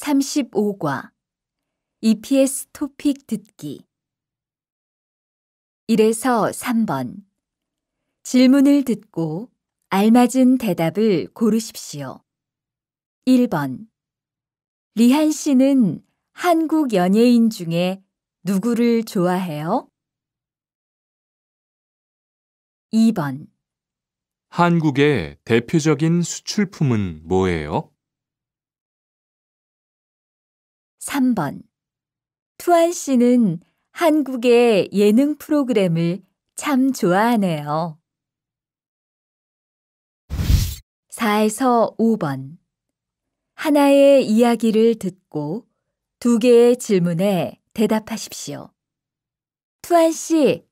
35과 EPS 토픽 듣기 1에서 3번 질문을 듣고 알맞은 대답을 고르십시오. 1번 리한 씨는 한국 연예인 중에 누구를 좋아해요? 2번 한국의 대표적인 수출품은 뭐예요? 3번. 투안 씨는 한국의 예능 프로그램을 참 좋아하네요. 4에서 5번. 하나의 이야기를 듣고 두 개의 질문에 대답하십시오. 투안 씨,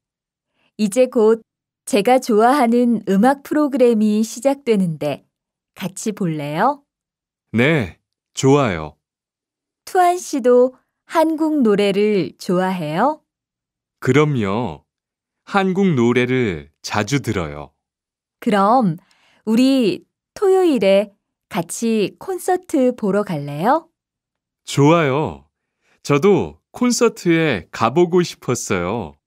이제 곧 제가 좋아하는 음악 프로그램이 시작되는데 같이 볼래요? 네, 좋아요. 투안 씨도 한국 노래를 좋아해요? 그럼요. 한국 노래를 자주 들어요. 그럼 우리 토요일에 같이 콘서트 보러 갈래요? 좋아요. 저도 콘서트에 가보고 싶었어요.